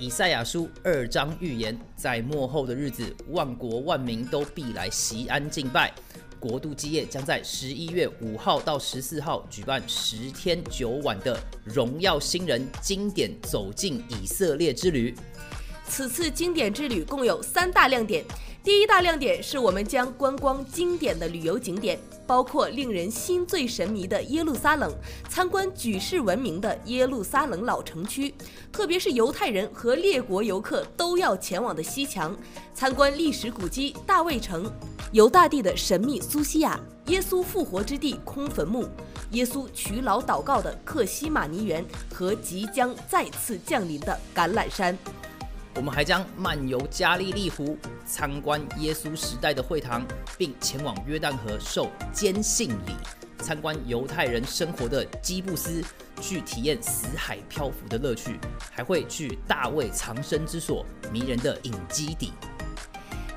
以赛亚书二章预言，在末后的日子，万国万民都必来西安敬拜。国度基业将在十一月五号到十四号举办十天九晚的荣耀新人经典走进以色列之旅。此次经典之旅共有三大亮点。第一大亮点是我们将观光经典的旅游景点，包括令人心醉神迷的耶路撒冷，参观举世闻名的耶路撒冷老城区，特别是犹太人和列国游客都要前往的西墙，参观历史古迹大卫城、犹大帝的神秘苏西亚、耶稣复活之地空坟墓、耶稣取老祷告的克西马尼园和即将再次降临的橄榄山。我们还将漫游加利利湖，参观耶稣时代的会堂，并前往约旦河受坚信礼，参观犹太人生活的基布斯，去体验死海漂浮的乐趣，还会去大卫藏身之所迷人的隐基底。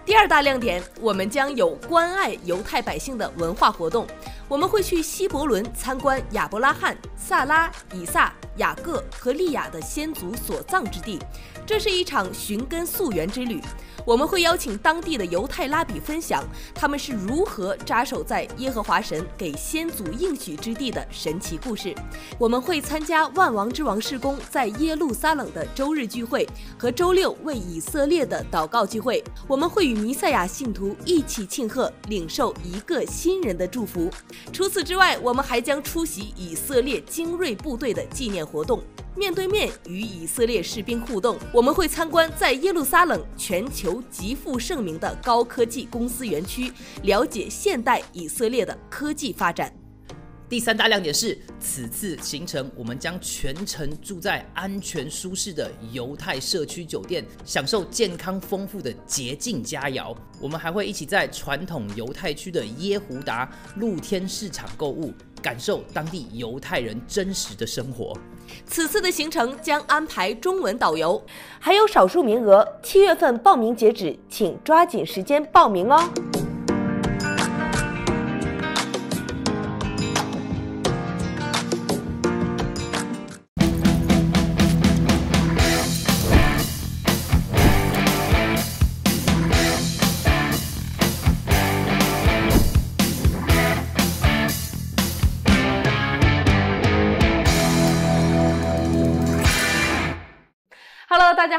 第二大亮点，我们将有关爱犹太百姓的文化活动。我们会去希伯伦参观亚伯拉罕、萨拉、以撒、雅各和利亚的先祖所葬之地，这是一场寻根溯源之旅。我们会邀请当地的犹太拉比分享他们是如何扎守在耶和华神给先祖应许之地的神奇故事。我们会参加万王之王世公在耶路撒冷的周日聚会和周六为以色列的祷告聚会。我们会与弥赛亚信徒一起庆贺领受一个新人的祝福。除此之外，我们还将出席以色列精锐部队的纪念活动，面对面与以色列士兵互动。我们会参观在耶路撒冷全球极负盛名的高科技公司园区，了解现代以色列的科技发展。第三大亮点是，此次行程我们将全程住在安全舒适的犹太社区酒店，享受健康丰富的洁净佳肴。我们还会一起在传统犹太区的耶胡达露天市场购物，感受当地犹太人真实的生活。此次的行程将安排中文导游，还有少数名额，七月份报名截止，请抓紧时间报名哦。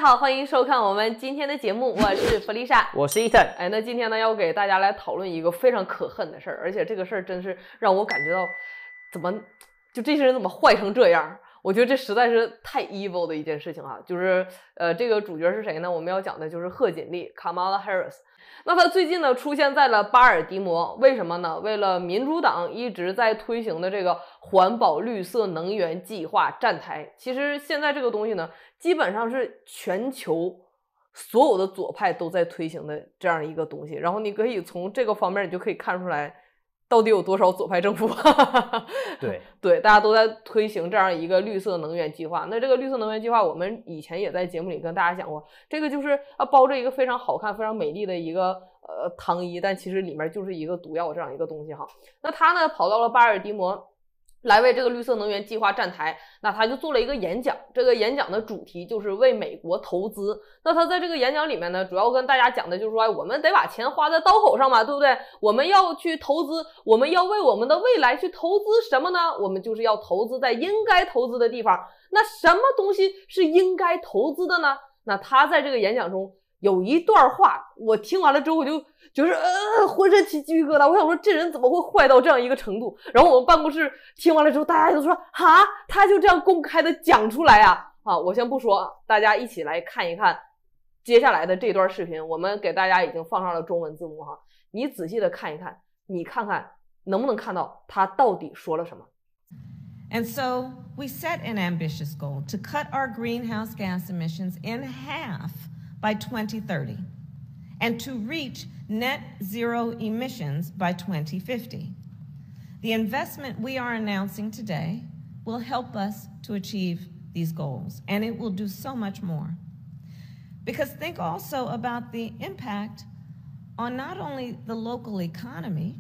好，欢迎收看我们今天的节目，我是弗丽莎，我是伊森。哎，那今天呢，要给大家来讨论一个非常可恨的事儿，而且这个事儿真是让我感觉到，怎么就这些人怎么坏成这样？我觉得这实在是太 evil 的一件事情啊，就是，呃，这个主角是谁呢？我们要讲的就是贺锦丽，卡 a 拉·哈 i 斯。那她最近呢，出现在了巴尔的摩，为什么呢？为了民主党一直在推行的这个环保绿色能源计划站台。其实现在这个东西呢，基本上是全球所有的左派都在推行的这样一个东西。然后你可以从这个方面，你就可以看出来。到底有多少左派政府？对对，大家都在推行这样一个绿色能源计划。那这个绿色能源计划，我们以前也在节目里跟大家讲过，这个就是啊，包着一个非常好看、非常美丽的一个呃糖衣，但其实里面就是一个毒药这样一个东西哈。那他呢，跑到了巴尔的摩。来为这个绿色能源计划站台，那他就做了一个演讲。这个演讲的主题就是为美国投资。那他在这个演讲里面呢，主要跟大家讲的就是说，我们得把钱花在刀口上嘛，对不对？我们要去投资，我们要为我们的未来去投资什么呢？我们就是要投资在应该投资的地方。那什么东西是应该投资的呢？那他在这个演讲中有一段话，我听完了之后我就。就是呃，浑身起鸡皮疙瘩。我想说，这人怎么会坏到这样一个程度？然后我们办公室听完了之后，大家都说哈，他就这样公开的讲出来呀。啊，我先不说，大家一起来看一看接下来的这段视频。我们给大家已经放上了中文字幕哈，你仔细的看一看，你看看能不能看到他到底说了什么。And so we set an ambitious goal to cut our greenhouse gas emissions in half by 2030. and to reach net zero emissions by 2050. The investment we are announcing today will help us to achieve these goals, and it will do so much more. Because think also about the impact on not only the local economy,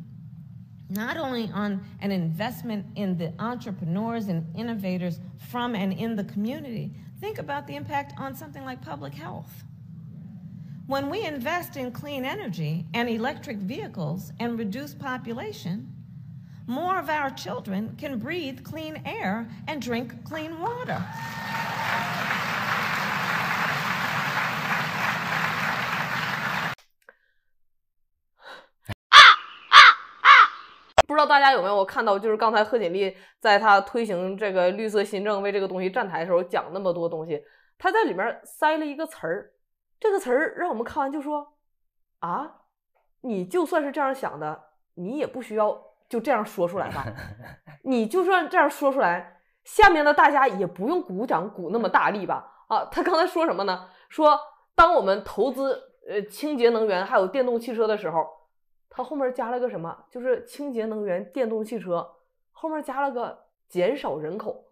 not only on an investment in the entrepreneurs and innovators from and in the community, think about the impact on something like public health. When we invest in clean energy and electric vehicles and reduce population, more of our children can breathe clean air and drink clean water. 不知道大家有没有看到，就是刚才贺锦丽在她推行这个绿色新政、为这个东西站台的时候讲那么多东西，她在里面塞了一个词儿，这个词儿让我们看完就说啊，你就算是这样想的，你也不需要就这样说出来吧。你就算这样说出来，下面的大家也不用鼓掌鼓那么大力吧？啊，他刚才说什么呢？说当我们投资呃清洁能源还有电动汽车的时候，他后面加了个什么？就是清洁能源电动汽车后面加了个减少人口。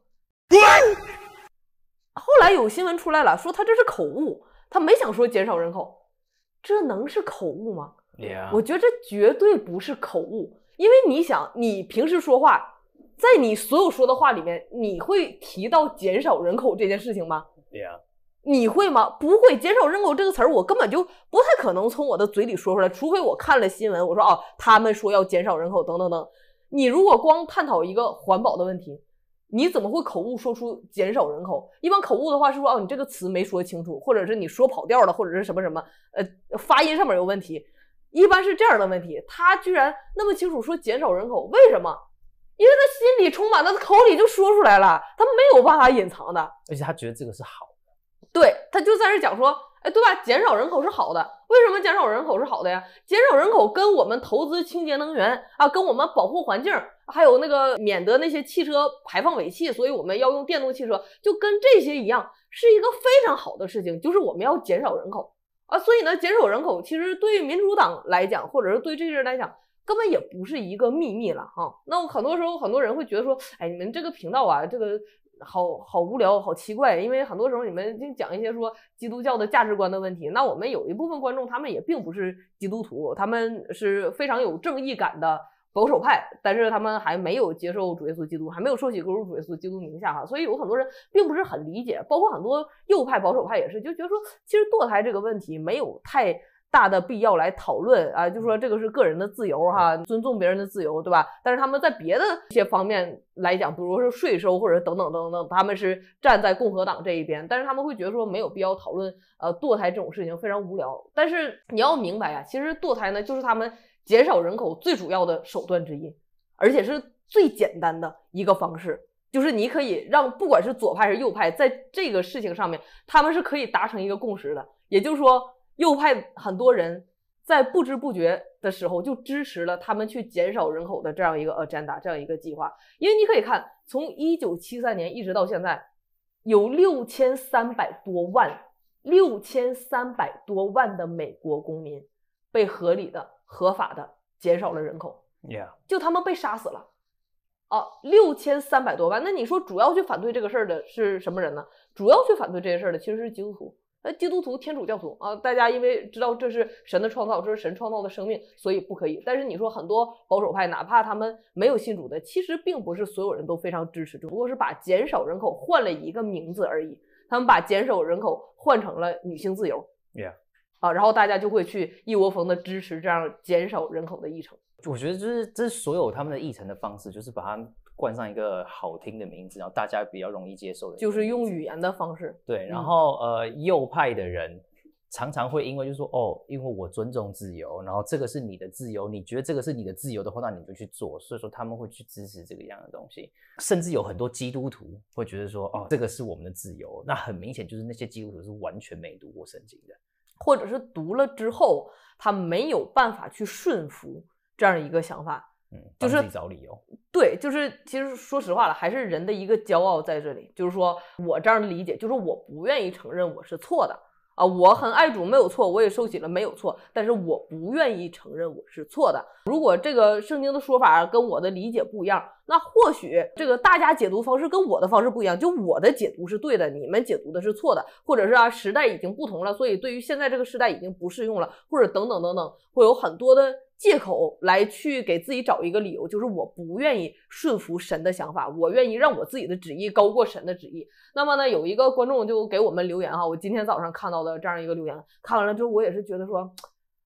后来有新闻出来了，说他这是口误。他没想说减少人口，这能是口误吗？我觉得这绝对不是口误，因为你想，你平时说话，在你所有说的话里面，你会提到减少人口这件事情吗？你会吗？不会，减少人口这个词儿，我根本就不太可能从我的嘴里说出来，除非我看了新闻，我说哦，他们说要减少人口，等等等。你如果光探讨一个环保的问题。你怎么会口误说出减少人口？一般口误的话是说哦，你这个词没说清楚，或者是你说跑调了，或者是什么什么，呃，发音上面有问题，一般是这样的问题。他居然那么清楚说减少人口，为什么？因为他心里充满，他口里就说出来了，他没有办法隐藏的，而且他觉得这个是好的。对，他就在这讲说，哎，对吧？减少人口是好的，为什么减少人口是好的呀？减少人口跟我们投资清洁能源啊，跟我们保护环境。还有那个免得那些汽车排放尾气，所以我们要用电动汽车，就跟这些一样，是一个非常好的事情。就是我们要减少人口啊，所以呢，减少人口其实对民主党来讲，或者是对这些人来讲，根本也不是一个秘密了啊。那我很多时候很多人会觉得说，哎，你们这个频道啊，这个好好无聊、好奇怪，因为很多时候你们就讲一些说基督教的价值观的问题。那我们有一部分观众，他们也并不是基督徒，他们是非常有正义感的。保守派，但是他们还没有接受主耶稣基督，还没有受洗归入主耶稣基督名下哈，所以有很多人并不是很理解，包括很多右派保守派也是，就觉得说，其实堕胎这个问题没有太大的必要来讨论啊，就说这个是个人的自由哈，尊重别人的自由，对吧？但是他们在别的一些方面来讲，比如是税收或者等等等等，他们是站在共和党这一边，但是他们会觉得说没有必要讨论呃堕胎这种事情，非常无聊。但是你要明白啊，其实堕胎呢，就是他们。减少人口最主要的手段之一，而且是最简单的一个方式，就是你可以让不管是左派还是右派，在这个事情上面，他们是可以达成一个共识的。也就是说，右派很多人在不知不觉的时候就支持了他们去减少人口的这样一个 agenda，这样一个计划。因为你可以看，从一九七三年一直到现在，有六千三百多万、六千三百多万的美国公民被合理的。合法的减少了人口，就他们被杀死了啊，六千三百多万。那你说主要去反对这个事儿的是什么人呢？主要去反对这些事儿的其实是基督徒，那基督徒、天主教徒啊，大家因为知道这是神的创造，这是神创造的生命，所以不可以。但是你说很多保守派，哪怕他们没有信主的，其实并不是所有人都非常支持，只不过是把减少人口换了一个名字而已。他们把减少人口换成了女性自由。啊，然后大家就会去一窝蜂的支持这样减少人口的议程。我觉得这是这是所有他们的议程的方式，就是把它冠上一个好听的名字，然后大家比较容易接受的，就是用语言的方式。对，然后呃，右派的人常常会因为就说哦，因为我尊重自由，然后这个是你的自由，你觉得这个是你的自由的话，那你就去做。所以说他们会去支持这个样的东西，甚至有很多基督徒会觉得说哦，这个是我们的自由。那很明显就是那些基督徒是完全没读过圣经的。或者是读了之后，他没有办法去顺服这样一个想法，嗯，就是找理由。对，就是其实说实话了，还是人的一个骄傲在这里。就是说我这样的理解，就是我不愿意承认我是错的。啊，我很爱主，没有错，我也受洗了，没有错。但是我不愿意承认我是错的。如果这个圣经的说法跟我的理解不一样，那或许这个大家解读方式跟我的方式不一样，就我的解读是对的，你们解读的是错的，或者是啊时代已经不同了，所以对于现在这个时代已经不适用了，或者等等等等，会有很多的。借口来去给自己找一个理由，就是我不愿意顺服神的想法，我愿意让我自己的旨意高过神的旨意。那么呢，有一个观众就给我们留言哈，我今天早上看到的这样一个留言，看完了之后我也是觉得说，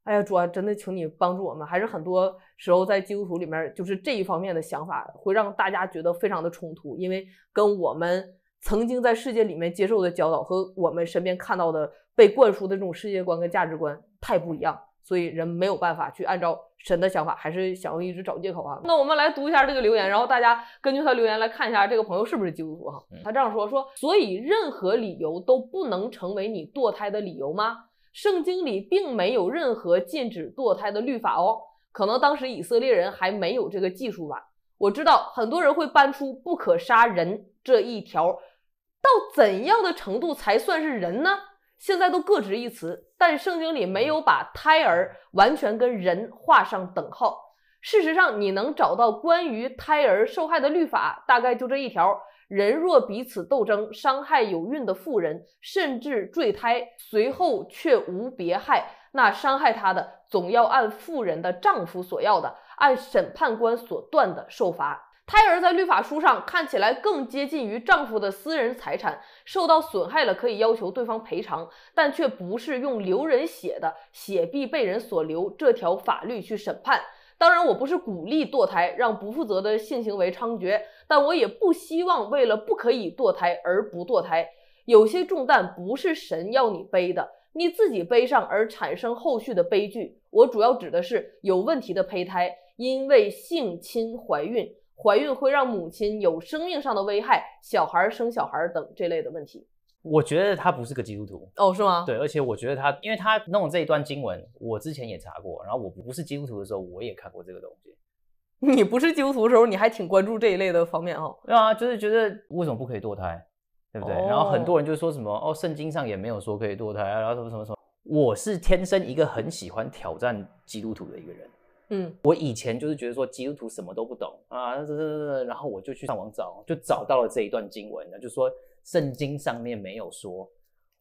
哎呀，主真的请你帮助我们。还是很多时候在基督徒里面，就是这一方面的想法会让大家觉得非常的冲突，因为跟我们曾经在世界里面接受的教导和我们身边看到的被灌输的这种世界观跟价值观太不一样。所以人没有办法去按照神的想法，还是想要一直找借口啊。那我们来读一下这个留言，然后大家根据他留言来看一下这个朋友是不是基督徒哈。他这样说说，所以任何理由都不能成为你堕胎的理由吗？圣经里并没有任何禁止堕胎的律法哦。可能当时以色列人还没有这个技术吧。我知道很多人会搬出不可杀人这一条，到怎样的程度才算是人呢？现在都各执一词，但圣经里没有把胎儿完全跟人画上等号。事实上，你能找到关于胎儿受害的律法，大概就这一条：人若彼此斗争，伤害有孕的妇人，甚至坠胎，随后却无别害，那伤害他的总要按妇人的丈夫所要的，按审判官所断的受罚。胎儿在律法书上看起来更接近于丈夫的私人财产，受到损害了可以要求对方赔偿，但却不是用流人血的血必被人所流这条法律去审判。当然，我不是鼓励堕胎，让不负责的性行为猖獗，但我也不希望为了不可以堕胎而不堕胎。有些重担不是神要你背的，你自己背上而产生后续的悲剧。我主要指的是有问题的胚胎，因为性侵怀孕。怀孕会让母亲有生命上的危害，小孩生小孩等这类的问题。我觉得他不是个基督徒哦，是吗？对，而且我觉得他，因为他弄这一段经文，我之前也查过。然后我不是基督徒的时候，我也看过这个东西。你不是基督徒的时候，你还挺关注这一类的方面哦。对啊，就是觉得为什么不可以堕胎，对不对？然后很多人就说什么哦，圣经上也没有说可以堕胎啊，然后什么什么什么。我是天生一个很喜欢挑战基督徒的一个人。嗯，我以前就是觉得说基督徒什么都不懂啊，这这这，然后我就去上网找，就找到了这一段经文，就说圣经上面没有说。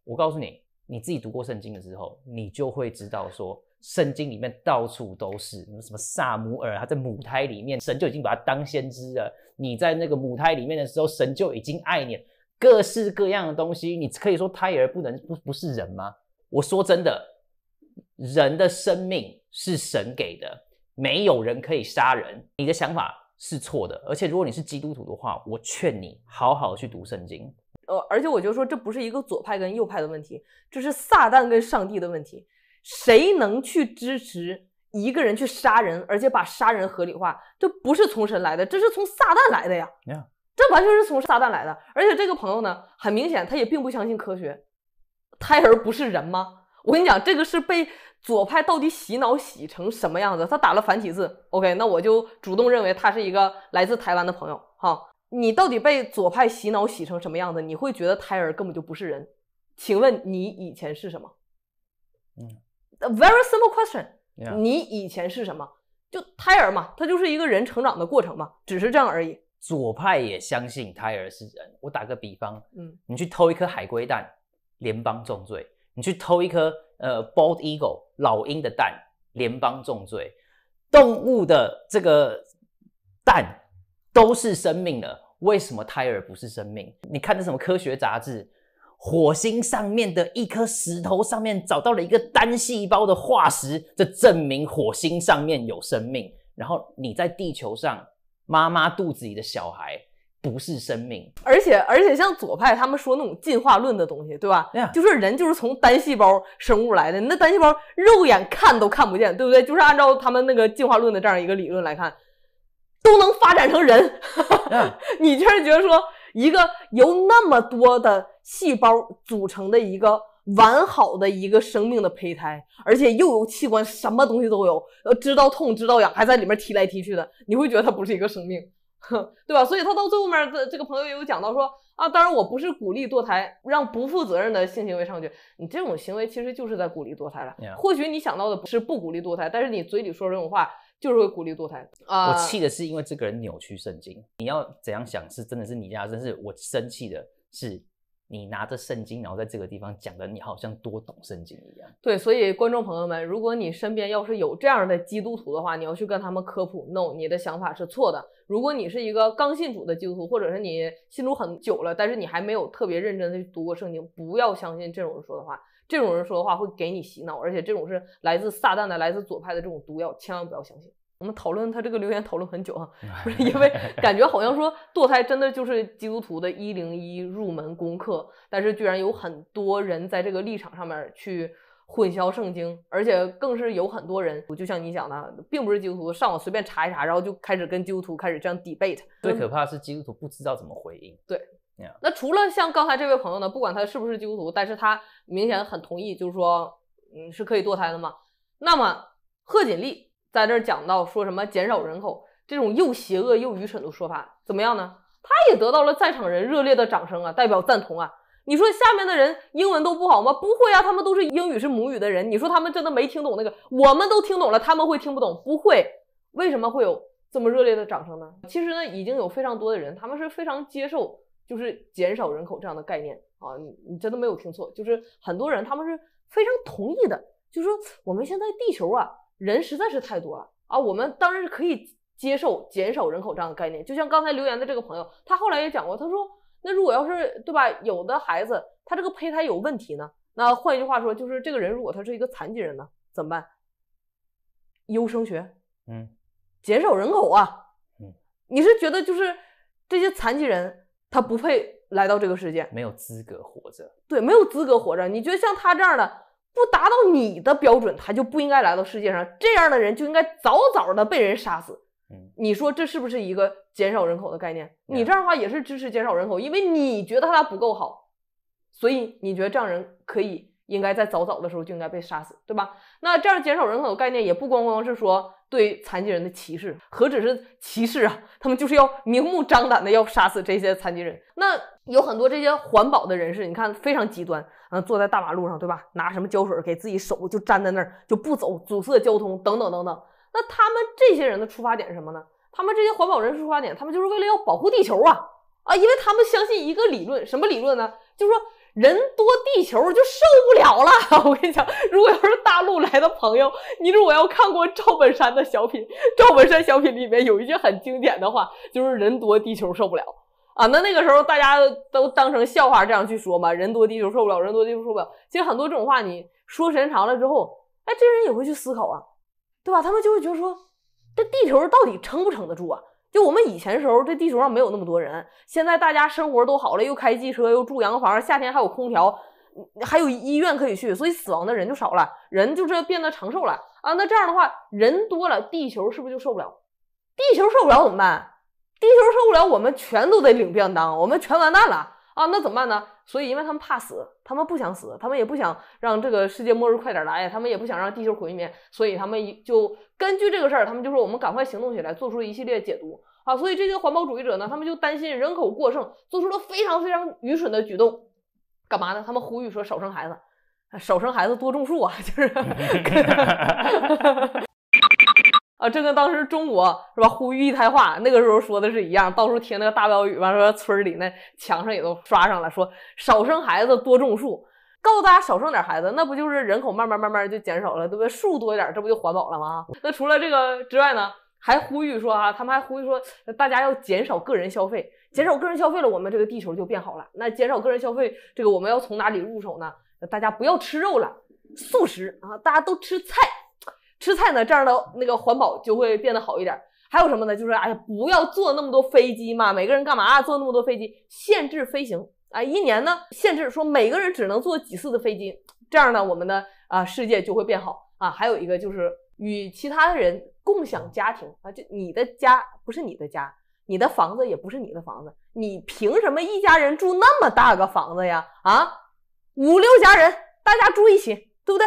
我告诉你，你自己读过圣经的时候，你就会知道说，圣经里面到处都是什么。什么尔，他在母胎里面，神就已经把他当先知了。你在那个母胎里面的时候，神就已经爱你。各式各样的东西，你可以说胎儿不能不不是人吗？我说真的，人的生命是神给的。没有人可以杀人，你的想法是错的。而且如果你是基督徒的话，我劝你好好去读圣经。呃，而且我就说，这不是一个左派跟右派的问题，这是撒旦跟上帝的问题。谁能去支持一个人去杀人，而且把杀人合理化？这不是从神来的，这是从撒旦来的呀！这完全是从撒旦来的。而且这个朋友呢，很明显他也并不相信科学。胎儿不是人吗？我跟你讲，这个是被。左派到底洗脑洗成什么样子？他打了繁体字，OK，那我就主动认为他是一个来自台湾的朋友，哈。你到底被左派洗脑洗成什么样子？你会觉得胎儿根本就不是人？请问你以前是什么？嗯，Very simple question，你以前是什么？就胎儿嘛，它就是一个人成长的过程嘛，只是这样而已。左派也相信胎儿是人。我打个比方，嗯，你去偷一颗海龟蛋，联邦重罪；你去偷一颗。呃，Bold Eagle 老鹰的蛋，联邦重罪，动物的这个蛋都是生命了，为什么胎儿不是生命？你看那什么科学杂志，火星上面的一颗石头上面找到了一个单细胞的化石，这证明火星上面有生命。然后你在地球上，妈妈肚子里的小孩。不是生命，而且而且像左派他们说那种进化论的东西，对吧？就是人就是从单细胞生物来的，那单细胞肉眼看都看不见，对不对？就是按照他们那个进化论的这样一个理论来看，都能发展成人。你居然觉得说一个由那么多的细胞组成的一个完好的一个生命的胚胎，而且又有器官，什么东西都有，呃，知道痛，知道痒，还在里面踢来踢去的，你会觉得它不是一个生命？对吧？所以他到最后面的这个朋友也有讲到说啊，当然我不是鼓励堕胎，让不负责任的性行为上去，你这种行为其实就是在鼓励堕胎了。或许你想到的不是不鼓励堕胎，但是你嘴里说这种话就是会鼓励堕胎啊。我气的是因为这个人扭曲圣经，你要怎样想是真的是你家，真是我生气的是你拿着圣经，然后在这个地方讲的你好像多懂圣经一样。对，所以观众朋友们，如果你身边要是有这样的基督徒的话，你要去跟他们科普，no，你的想法是错的。如果你是一个刚信主的基督徒，或者是你信主很久了，但是你还没有特别认真的读过圣经，不要相信这种人说的话。这种人说的话会给你洗脑，而且这种是来自撒旦的、来自左派的这种毒药，千万不要相信。我们讨论他这个留言讨论很久啊，不是因为感觉好像说堕胎真的就是基督徒的“一零一”入门功课，但是居然有很多人在这个立场上面去。混淆圣经，而且更是有很多人，我就像你讲的，并不是基督徒，上网随便查一查，然后就开始跟基督徒开始这样 debate。最可怕是基督徒不知道怎么回应。对，那除了像刚才这位朋友呢，不管他是不是基督徒，但是他明显很同意，就是说，嗯，是可以堕胎的嘛。那么贺锦丽在这儿讲到说什么减少人口这种又邪恶又愚蠢的说法怎么样呢？他也得到了在场人热烈的掌声啊，代表赞同啊。你说下面的人英文都不好吗？不会啊，他们都是英语是母语的人。你说他们真的没听懂那个？我们都听懂了，他们会听不懂？不会。为什么会有这么热烈的掌声呢？其实呢，已经有非常多的人，他们是非常接受就是减少人口这样的概念啊。你你真的没有听错，就是很多人他们是非常同意的，就是说我们现在地球啊人实在是太多了啊，我们当然是可以接受减少人口这样的概念。就像刚才留言的这个朋友，他后来也讲过，他说。那如果要是对吧，有的孩子他这个胚胎有问题呢？那换一句话说，就是这个人如果他是一个残疾人呢，怎么办？优生学，嗯，减少人口啊，嗯，你是觉得就是这些残疾人他不配来到这个世界，没有资格活着，对，没有资格活着。你觉得像他这样的不达到你的标准，他就不应该来到世界上，这样的人就应该早早的被人杀死。嗯，你说这是不是一个减少人口的概念？你这样的话也是支持减少人口，因为你觉得他俩不够好，所以你觉得这样人可以应该在早早的时候就应该被杀死，对吧？那这样减少人口的概念也不光光是说对残疾人的歧视，何止是歧视啊？他们就是要明目张胆的要杀死这些残疾人。那有很多这些环保的人士，你看非常极端，嗯，坐在大马路上，对吧？拿什么胶水给自己手就粘在那儿就不走，阻塞交通等等等等。那他们这些人的出发点是什么呢？他们这些环保人出发点，他们就是为了要保护地球啊啊！因为他们相信一个理论，什么理论呢？就说人多地球就受不了了。我跟你讲，如果要是大陆来的朋友，你如果要看过赵本山的小品，赵本山小品里面有一句很经典的话，就是人多地球受不了啊。那那个时候大家都当成笑话这样去说嘛，人多地球受不了，人多地球受不了。其实很多这种话，你说时间长了之后，哎，这人也会去思考啊。对吧？他们就会觉得说，这地球到底撑不撑得住啊？就我们以前时候，这地球上没有那么多人，现在大家生活都好了，又开汽车，又住洋房，夏天还有空调，还有医院可以去，所以死亡的人就少了，人就是变得长寿了啊。那这样的话，人多了，地球是不是就受不了？地球受不了怎么办？地球受不了，我们全都得领便当，我们全完蛋了啊！那怎么办呢？所以，因为他们怕死，他们不想死，他们也不想让这个世界末日快点来，他们也不想让地球毁灭，所以他们就根据这个事儿，他们就说我们赶快行动起来，做出了一系列解读啊。所以这些环保主义者呢，他们就担心人口过剩，做出了非常非常愚蠢的举动，干嘛呢？他们呼吁说少生孩子，少生孩子，多种树啊，就是。这跟当时中国是吧？呼吁一胎化，那个时候说的是一样，到处贴那个大标语，完了村儿里那墙上也都刷上了，说少生孩子，多种树，告诉大家少生点孩子，那不就是人口慢慢慢慢就减少了，对不对？树多一点，这不就环保了吗？那除了这个之外呢，还呼吁说啊，他们还呼吁说，大家要减少个人消费，减少个人消费了，我们这个地球就变好了。那减少个人消费，这个我们要从哪里入手呢？大家不要吃肉了，素食啊，大家都吃菜。吃菜呢，这样的那个环保就会变得好一点。还有什么呢？就是哎呀，不要坐那么多飞机嘛。每个人干嘛坐那么多飞机？限制飞行啊！一年呢，限制说每个人只能坐几次的飞机。这样呢，我们的啊世界就会变好啊。还有一个就是与其他的人共享家庭啊，就你的家不是你的家，你的房子也不是你的房子，你凭什么一家人住那么大个房子呀？啊，五六家人大家住一起，对不对？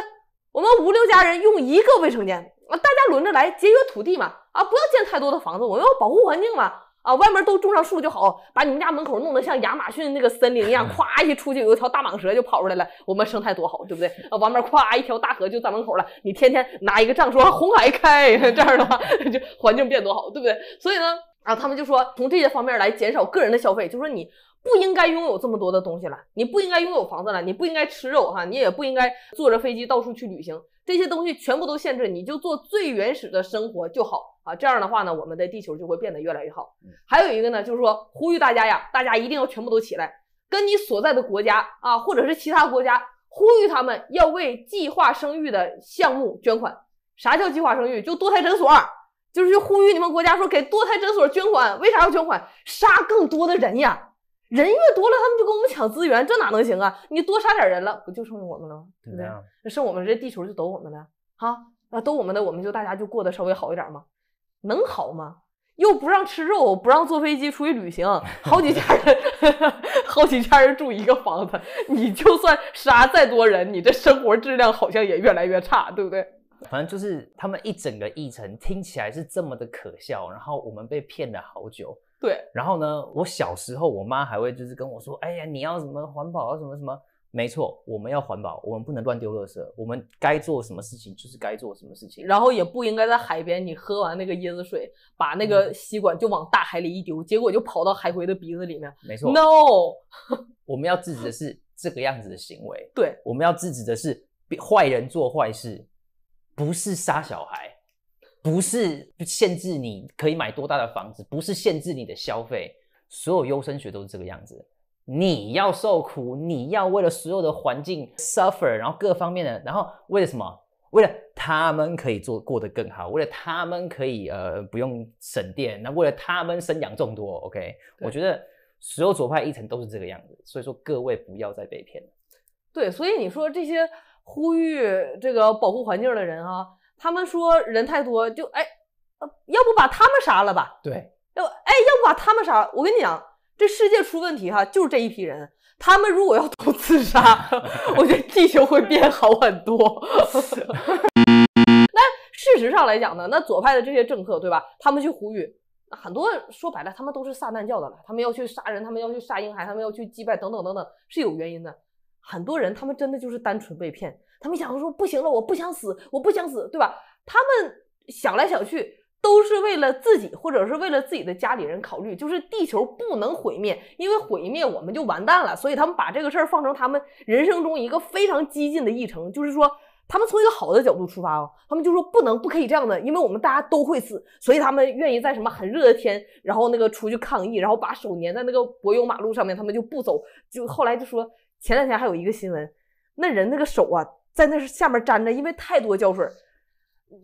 我们五六家人用一个卫生间，啊，大家轮着来，节约土地嘛，啊，不要建太多的房子，我们要保护环境嘛，啊，外面都种上树就好，把你们家门口弄得像亚马逊那个森林一样，咵一出去有一条大蟒蛇就跑出来了，我们生态多好，对不对？啊，旁边咵一条大河就在门口了，你天天拿一个账说红海开，这样的话 就环境变多好，对不对？所以呢，啊，他们就说从这些方面来减少个人的消费，就说你。不应该拥有这么多的东西了，你不应该拥有房子了，你不应该吃肉哈，你也不应该坐着飞机到处去旅行，这些东西全部都限制，你就做最原始的生活就好啊。这样的话呢，我们的地球就会变得越来越好。还有一个呢，就是说呼吁大家呀，大家一定要全部都起来，跟你所在的国家啊，或者是其他国家，呼吁他们要为计划生育的项目捐款。啥叫计划生育？就多胎诊所，就是呼吁你们国家说给多胎诊所捐款。为啥要捐款？杀更多的人呀！人越多了，他们就跟我们抢资源，这哪能行啊？你多杀点人了，不就剩下我们了吗？对不对？那剩我们，这地球就都我们的，好，那都我们的，我们就大家就过得稍微好一点吗？能好吗？又不让吃肉，不让坐飞机出去旅行，好几家人，好几家人住一个房子，你就算杀再多人，你这生活质量好像也越来越差，对不对？反正就是他们一整个议程听起来是这么的可笑，然后我们被骗了好久。对，然后呢？我小时候，我妈还会就是跟我说：“哎呀，你要什么环保啊，什么什么？”没错，我们要环保，我们不能乱丢垃圾，我们该做什么事情就是该做什么事情。然后也不应该在海边，你喝完那个椰子水，把那个吸管就往大海里一丢，结果就跑到海龟的鼻子里面。没错，No，我们要制止的是这个样子的行为。对，我们要制止的是坏人做坏事，不是杀小孩。不是限制你可以买多大的房子，不是限制你的消费，所有优生学都是这个样子。你要受苦，你要为了所有的环境 suffer，然后各方面的，然后为了什么？为了他们可以做过得更好，为了他们可以呃不用省电，那为了他们生养众多。OK，我觉得所有左派一层都是这个样子，所以说各位不要再被骗了。对，所以你说这些呼吁这个保护环境的人啊。他们说人太多，就哎，呃，要不把他们杀了吧？对，要哎，要不把他们杀？我跟你讲，这世界出问题哈，就是这一批人。他们如果要都自杀，我觉得地球会变好很多。那事实上来讲呢，那左派的这些政客，对吧？他们去呼吁，很多说白了，他们都是撒旦教的了。他们要去杀人，他们要去杀婴孩，他们要去祭拜等等等等，是有原因的。很多人他们真的就是单纯被骗。他们想说不行了，我不想死，我不想死，对吧？他们想来想去都是为了自己或者是为了自己的家里人考虑，就是地球不能毁灭，因为毁灭我们就完蛋了，所以他们把这个事儿放成他们人生中一个非常激进的议程，就是说他们从一个好的角度出发哦，他们就说不能不可以这样的，因为我们大家都会死，所以他们愿意在什么很热的天，然后那个出去抗议，然后把手粘在那个柏油马路上面，他们就不走。就后来就说前两天还有一个新闻，那人那个手啊。在那下面粘着，因为太多胶水，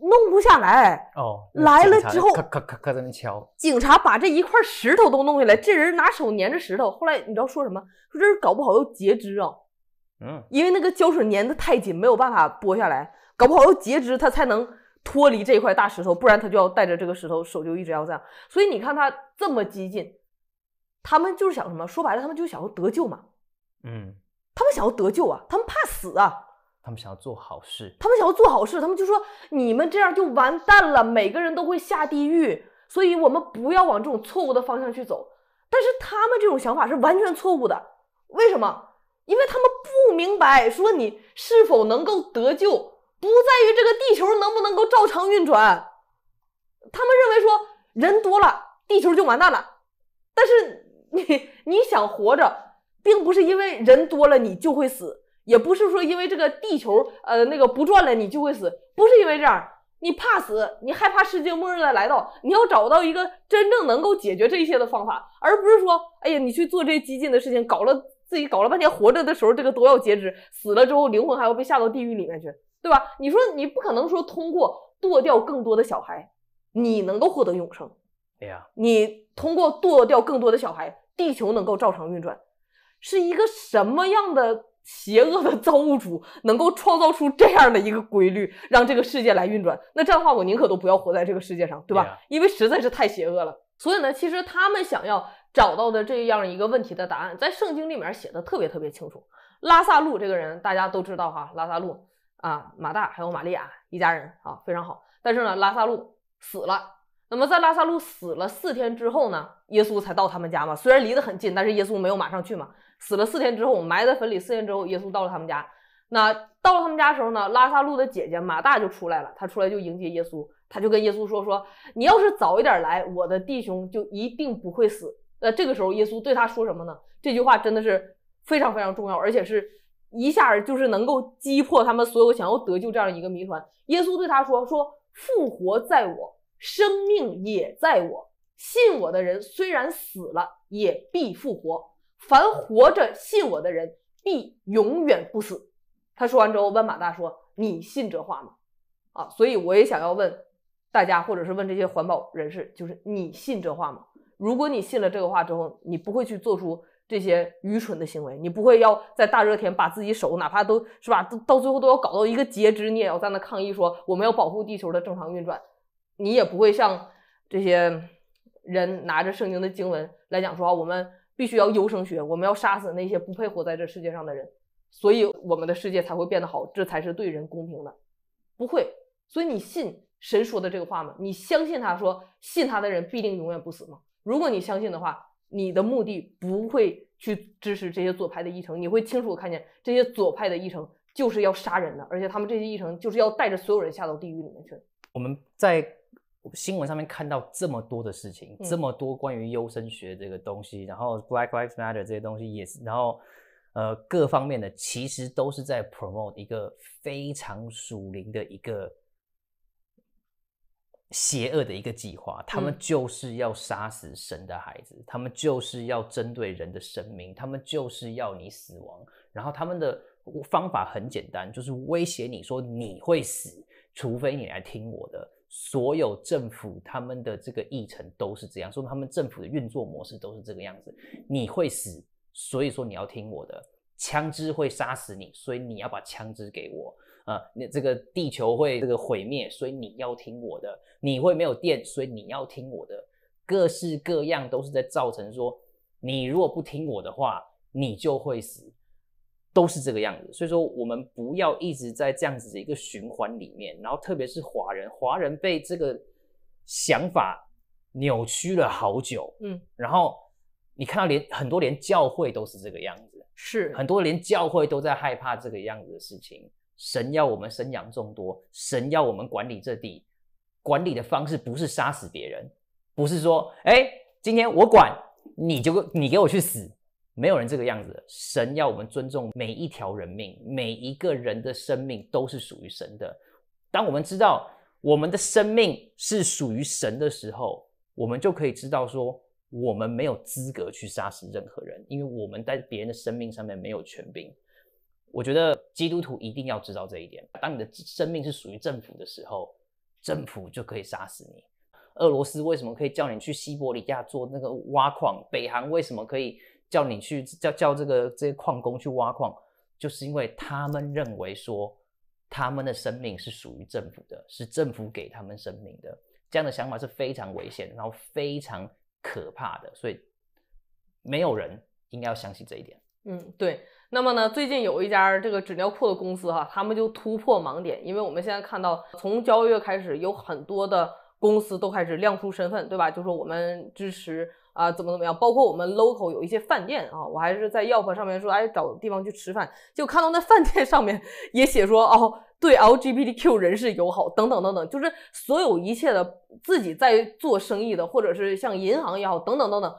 弄不下来。哦，来了之后，咔咔咔咔在那敲。警察把这一块石头都弄下来，这人拿手粘着石头。后来你知道说什么？说这人搞不好要截肢啊。嗯。因为那个胶水粘得太紧，没有办法剥下来，搞不好要截肢，他才能脱离这块大石头，不然他就要带着这个石头，手就一直要这样。所以你看他这么激进，他们就是想什么？说白了，他们就想要得救嘛。嗯。他们想要得救啊！他们怕死啊！他们想要做好事，他们想要做好事，他们就说你们这样就完蛋了，每个人都会下地狱，所以我们不要往这种错误的方向去走。但是他们这种想法是完全错误的，为什么？因为他们不明白，说你是否能够得救，不在于这个地球能不能够照常运转。他们认为说人多了，地球就完蛋了。但是你你想活着，并不是因为人多了你就会死。也不是说因为这个地球呃那个不转了你就会死，不是因为这样，你怕死，你害怕世界末日的来到，你要找到一个真正能够解决这一切的方法，而不是说，哎呀，你去做这激进的事情，搞了自己搞了半天活着的时候这个都要截肢，死了之后灵魂还要被下到地狱里面去，对吧？你说你不可能说通过剁掉更多的小孩，你能够获得永生？哎呀，你通过剁掉更多的小孩，地球能够照常运转，是一个什么样的？邪恶的造物主能够创造出这样的一个规律，让这个世界来运转。那这样的话，我宁可都不要活在这个世界上，对吧？因为实在是太邪恶了。所以呢，其实他们想要找到的这样一个问题的答案，在圣经里面写的特别特别清楚。拉萨路这个人，大家都知道哈，拉萨路啊，马大还有玛利亚一家人啊，非常好。但是呢，拉萨路死了。那么，在拉萨路死了四天之后呢，耶稣才到他们家嘛。虽然离得很近，但是耶稣没有马上去嘛。死了四天之后，埋在坟里四天之后，耶稣到了他们家。那到了他们家的时候呢，拉萨路的姐姐马大就出来了，她出来就迎接耶稣，他就跟耶稣说：“说你要是早一点来，我的弟兄就一定不会死。”那这个时候，耶稣对他说什么呢？这句话真的是非常非常重要，而且是一下就是能够击破他们所有想要得救这样一个谜团。耶稣对他说：“说复活在我。”生命也在我，信我的人虽然死了，也必复活；凡活着信我的人，必永远不死。他说完之后，温马大说：“你信这话吗？”啊，所以我也想要问大家，或者是问这些环保人士，就是你信这话吗？如果你信了这个话之后，你不会去做出这些愚蠢的行为，你不会要在大热天把自己手，哪怕都是吧，到最后都要搞到一个截肢，你也要在那抗议说：“我们要保护地球的正常运转。”你也不会像这些人拿着圣经的经文来讲说我们必须要优生学，我们要杀死那些不配活在这世界上的人，所以我们的世界才会变得好，这才是对人公平的。不会，所以你信神说的这个话吗？你相信他说信他的人必定永远不死吗？如果你相信的话，你的目的不会去支持这些左派的议程，你会清楚看见这些左派的议程就是要杀人的，而且他们这些议程就是要带着所有人下到地狱里面去。我们在。新闻上面看到这么多的事情，这么多关于优生学这个东西，然后 Black Lives Matter 这些东西也是，然后呃，各方面的其实都是在 promote 一个非常属灵的一个邪恶的一个计划。他们就是要杀死神的孩子，他们就是要针对人的生命，他们就是要你死亡。然后他们的方法很简单，就是威胁你说你会死，除非你来听我的。所有政府他们的这个议程都是这样，说他们政府的运作模式都是这个样子，你会死，所以说你要听我的，枪支会杀死你，所以你要把枪支给我，啊，那这个地球会这个毁灭，所以你要听我的，你会没有电，所以你要听我的，各式各样都是在造成说，你如果不听我的话，你就会死。都是这个样子，所以说我们不要一直在这样子的一个循环里面，然后特别是华人，华人被这个想法扭曲了好久，嗯，然后你看到连很多连教会都是这个样子，是很多连教会都在害怕这个样子的事情。神要我们生养众多，神要我们管理这地，管理的方式不是杀死别人，不是说，哎，今天我管你就你给我去死。没有人这个样子。神要我们尊重每一条人命，每一个人的生命都是属于神的。当我们知道我们的生命是属于神的时候，我们就可以知道说，我们没有资格去杀死任何人，因为我们在别人的生命上面没有权柄。我觉得基督徒一定要知道这一点。当你的生命是属于政府的时候，政府就可以杀死你。俄罗斯为什么可以叫你去西伯利亚做那个挖矿？北韩为什么可以？叫你去叫叫这个这些矿工去挖矿，就是因为他们认为说他们的生命是属于政府的，是政府给他们生命的，这样的想法是非常危险，然后非常可怕的，所以没有人应该要相信这一点。嗯，对。那么呢，最近有一家这个纸尿裤的公司哈，他们就突破盲点，因为我们现在看到从交易月开始有很多的。公司都开始亮出身份，对吧？就说我们支持啊，怎么怎么样？包括我们 local 有一些饭店啊，我还是在 Yelp 上面说，哎，找地方去吃饭，就看到那饭店上面也写说，哦，对 LGBTQ 人士友好，等等等等，就是所有一切的自己在做生意的，或者是像银行也好，等等等等，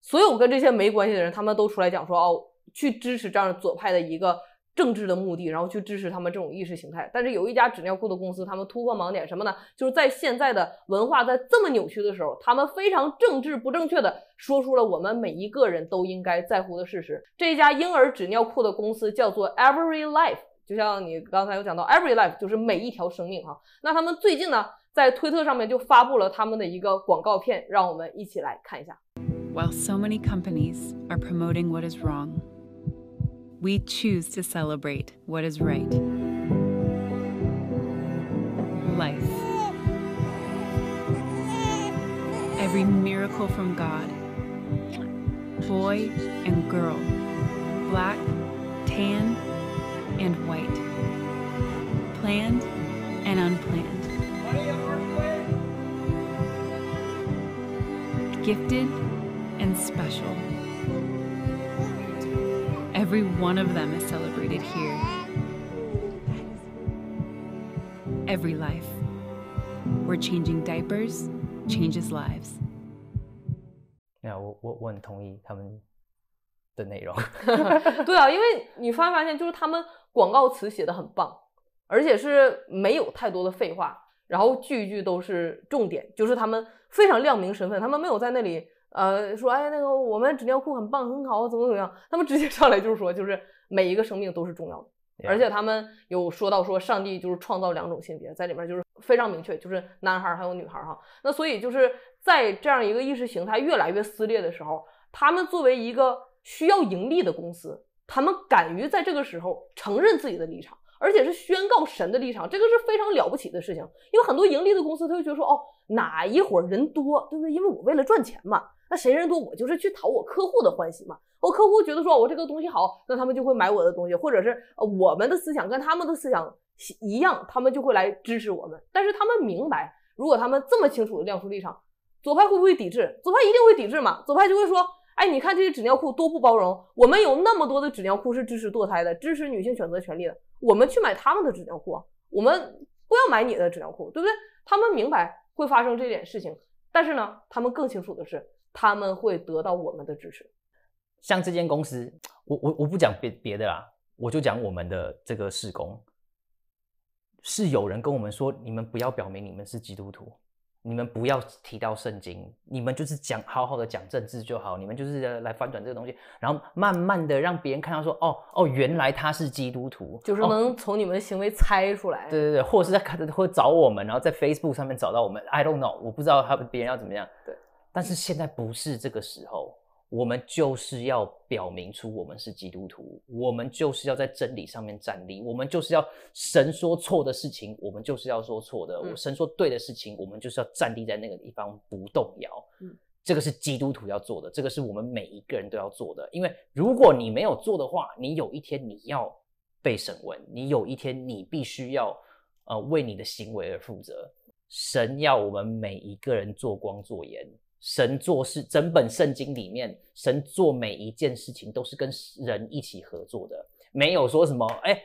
所有跟这些没关系的人，他们都出来讲说，哦，去支持这样左派的一个。政治的目的，然后去支持他们这种意识形态。但是有一家纸尿裤的公司，他们突破盲点什么呢？就是在现在的文化在这么扭曲的时候，他们非常政治不正确的说出了我们每一个人都应该在乎的事实。这家婴儿纸尿裤的公司叫做 Every Life，就像你刚才有讲到 Every Life，就是每一条生命哈。那他们最近呢，在推特上面就发布了他们的一个广告片，让我们一起来看一下。While so many companies are promoting what is wrong. We choose to celebrate what is right. Life. Every miracle from God. Boy and girl. Black, tan, and white. Planned and unplanned. Gifted and special. Every one of them is celebrated here. Every life, w e r e changing diapers changes lives. 哎我我我很同意他们的内容。对啊，因为你发发现，就是他们广告词写的很棒，而且是没有太多的废话，然后句句都是重点，就是他们非常亮明身份，他们没有在那里。呃，说哎，那个我们纸尿裤很棒，很好，怎么怎么样？他们直接上来就是说，就是每一个生命都是重要的，而且他们有说到说，上帝就是创造两种性别，在里面就是非常明确，就是男孩还有女孩哈。那所以就是在这样一个意识形态越来越撕裂的时候，他们作为一个需要盈利的公司，他们敢于在这个时候承认自己的立场，而且是宣告神的立场，这个是非常了不起的事情。因为很多盈利的公司，他就觉得说，哦，哪一伙人多，对不对？因为我为了赚钱嘛。那谁人多，我就是去讨我客户的欢喜嘛。我客户觉得说我这个东西好，那他们就会买我的东西，或者是我们的思想跟他们的思想一样，他们就会来支持我们。但是他们明白，如果他们这么清楚的亮出立场，左派会不会抵制？左派一定会抵制嘛。左派就会说，哎，你看这些纸尿裤多不包容，我们有那么多的纸尿裤是支持堕胎的，支持女性选择权利的，我们去买他们的纸尿裤，我们不要买你的纸尿裤，对不对？他们明白会发生这点事情，但是呢，他们更清楚的是。他们会得到我们的支持。像这间公司，我我我不讲别别的啦，我就讲我们的这个事工。是有人跟我们说，你们不要表明你们是基督徒，你们不要提到圣经，你们就是讲好好的讲政治就好，你们就是来翻转这个东西，然后慢慢的让别人看到说，哦哦，原来他是基督徒，就是能从你们的行为猜出来。对对对，或者是在会找我们，然后在 Facebook 上面找到我们。I don't know，我不知道他别人要怎么样。对。但是现在不是这个时候，我们就是要表明出我们是基督徒，我们就是要在真理上面站立，我们就是要神说错的事情，我们就是要说错的；我神说对的事情，我们就是要站立在那个地方不动摇。嗯，这个是基督徒要做的，这个是我们每一个人都要做的。因为如果你没有做的话，你有一天你要被审问，你有一天你必须要呃为你的行为而负责。神要我们每一个人做光做盐。神做事，整本圣经里面，神做每一件事情都是跟人一起合作的，没有说什么哎，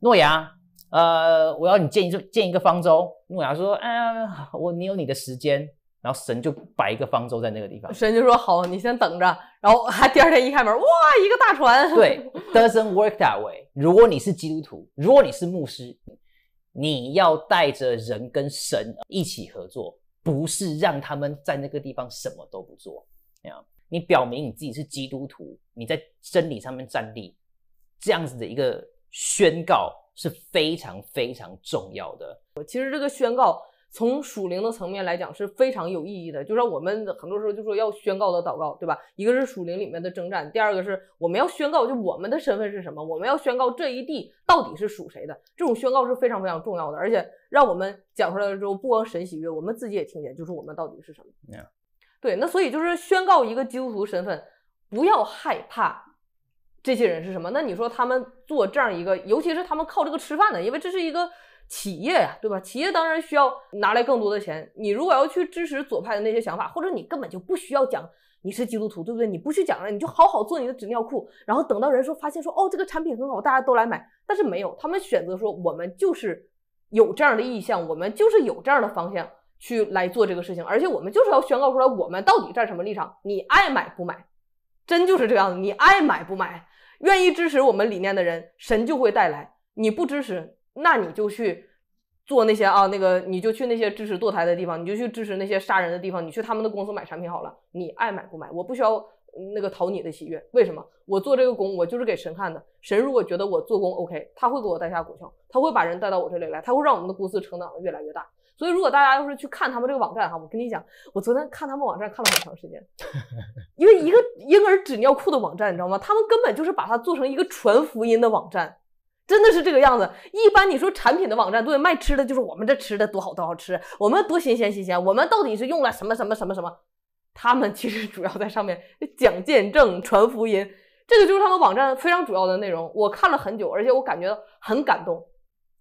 诺亚，呃，我要你建一建一个方舟，诺亚说，哎我你有你的时间，然后神就摆一个方舟在那个地方，神就说好，你先等着，然后他第二天一开门，哇，一个大船。对，doesn't work that way。如果你是基督徒，如果你是牧师，你要带着人跟神一起合作。不是让他们在那个地方什么都不做，你表明你自己是基督徒，你在真理上面站立，这样子的一个宣告是非常非常重要的。我其实这个宣告。从属灵的层面来讲是非常有意义的，就让我们很多时候就说要宣告的祷告，对吧？一个是属灵里面的征战，第二个是我们要宣告，就我们的身份是什么？我们要宣告这一地到底是属谁的？这种宣告是非常非常重要的，而且让我们讲出来了之后，不光神喜悦，我们自己也听见，就是我们到底是什么？对，那所以就是宣告一个基督徒身份，不要害怕这些人是什么？那你说他们做这样一个，尤其是他们靠这个吃饭的，因为这是一个。企业呀，对吧？企业当然需要拿来更多的钱。你如果要去支持左派的那些想法，或者你根本就不需要讲你是基督徒，对不对？你不去讲了，你就好好做你的纸尿裤。然后等到人说发现说哦，这个产品很好，大家都来买。但是没有，他们选择说我们就是有这样的意向，我们就是有这样的方向去来做这个事情。而且我们就是要宣告出来，我们到底站什么立场？你爱买不买？真就是这样子。你爱买不买？愿意支持我们理念的人，神就会带来；你不支持。那你就去做那些啊，那个你就去那些支持堕胎的地方，你就去支持那些杀人的地方，你去他们的公司买产品好了。你爱买不买，我不需要那个讨你的喜悦。为什么？我做这个工，我就是给神看的。神如果觉得我做工 OK，他会给我带下股票，他会把人带到我这里来，他会让我们的公司成长的越来越大。所以，如果大家要是去看他们这个网站哈，我跟你讲，我昨天看他们网站看了很长时间，因为一个婴儿纸尿裤的网站，你知道吗？他们根本就是把它做成一个纯福音的网站。真的是这个样子。一般你说产品的网站对卖吃的，就是我们这吃的多好多好吃，我们多新鲜新鲜，我们到底是用了什么什么什么什么？他们其实主要在上面讲见证、传福音，这个就是他们网站非常主要的内容。我看了很久，而且我感觉很感动。